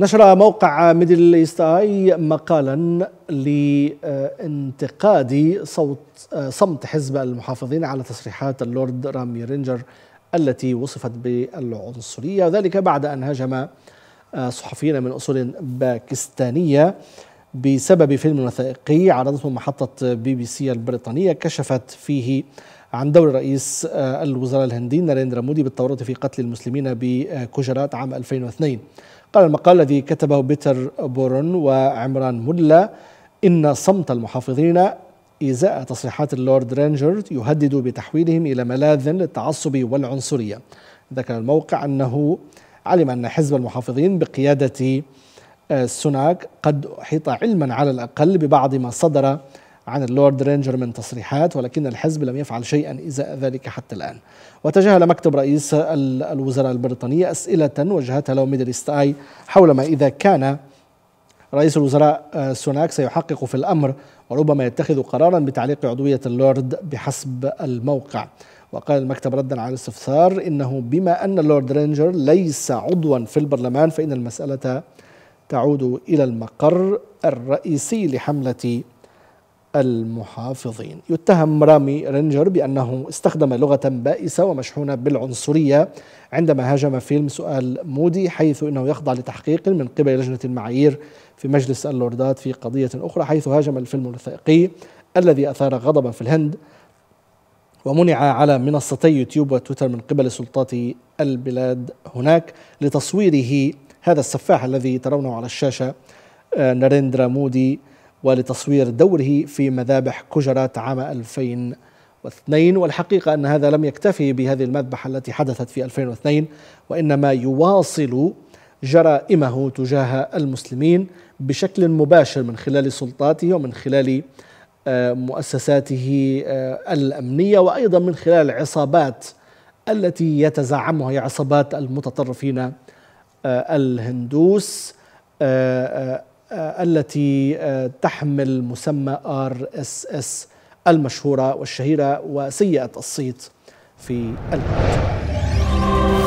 نشر موقع ميدل ايست اي مقالا لانتقاد صوت صمت حزب المحافظين على تصريحات اللورد رامي رينجر التي وصفت بالعنصريه وذلك بعد ان هاجم آه، صحفيين من اصول باكستانيه بسبب فيلم وثائقي عرضته محطه بي بي سي البريطانيه كشفت فيه عن دور رئيس آه، الوزراء الهندي ناريندرا مودي بالتورط في قتل المسلمين بكجرات عام 2002 قال المقال الذي كتبه بيتر بورن وعمران ملا إن صمت المحافظين إزاء تصريحات اللورد رينجر يهدد بتحويلهم إلى ملاذ للتعصب والعنصرية ذكر الموقع أنه علم أن حزب المحافظين بقيادة آه، سوناك قد أحيط علما على الأقل ببعض ما صدر عن اللورد رينجر من تصريحات ولكن الحزب لم يفعل شيئا إزاء ذلك حتى الآن وتجاهل مكتب رئيس الوزراء البريطانية أسئلة وجهتها له ميدل إيست آي حول ما إذا كان رئيس الوزراء آه، سوناك سيحقق في الأمر وربما يتخذ قرارا بتعليق عضوية اللورد بحسب الموقع وقال المكتب ردا على الاستفسار إنه بما أن اللورد رينجر ليس عضوا في البرلمان فإن المسألة تعود إلى المقر الرئيسي لحملة المحافظين يتهم رامي رينجر بأنه استخدم لغة بائسة ومشحونة بالعنصرية عندما هاجم فيلم سؤال مودي حيث أنه يخضع لتحقيق من قبل لجنة المعايير في مجلس اللوردات في قضية أخرى حيث هاجم الفيلم الوثائقي الذي أثار غضبا في الهند ومنع على منصتي يوتيوب وتويتر من قبل سلطات البلاد هناك لتصويره هذا السفاح الذي ترونه على الشاشة آه، ناريندرا مودي ولتصوير دوره في مذابح كجرات عام 2002 والحقيقة أن هذا لم يكتفي بهذه المذبحة التي حدثت في 2002 وإنما يواصل جرائمه تجاه المسلمين بشكل مباشر من خلال سلطاته ومن خلال آه، مؤسساته آه، الأمنية وأيضا من خلال العصابات التي يتزعمها هي عصابات المتطرفين آه، الهندوس آه، التي آه، تحمل مسمى ار اس اس المشهوره والشهيره وسيئه الصيت في البلد.